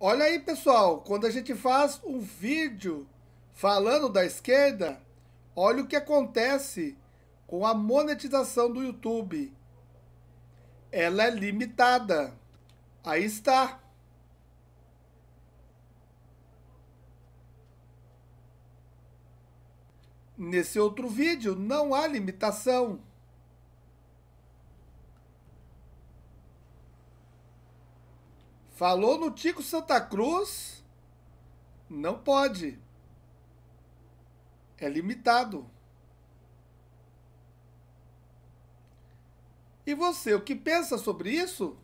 Olha aí, pessoal, quando a gente faz um vídeo falando da esquerda, olha o que acontece com a monetização do YouTube. Ela é limitada. Aí está. Nesse outro vídeo não há limitação. Falou no Tico Santa Cruz, não pode. É limitado. E você, o que pensa sobre isso?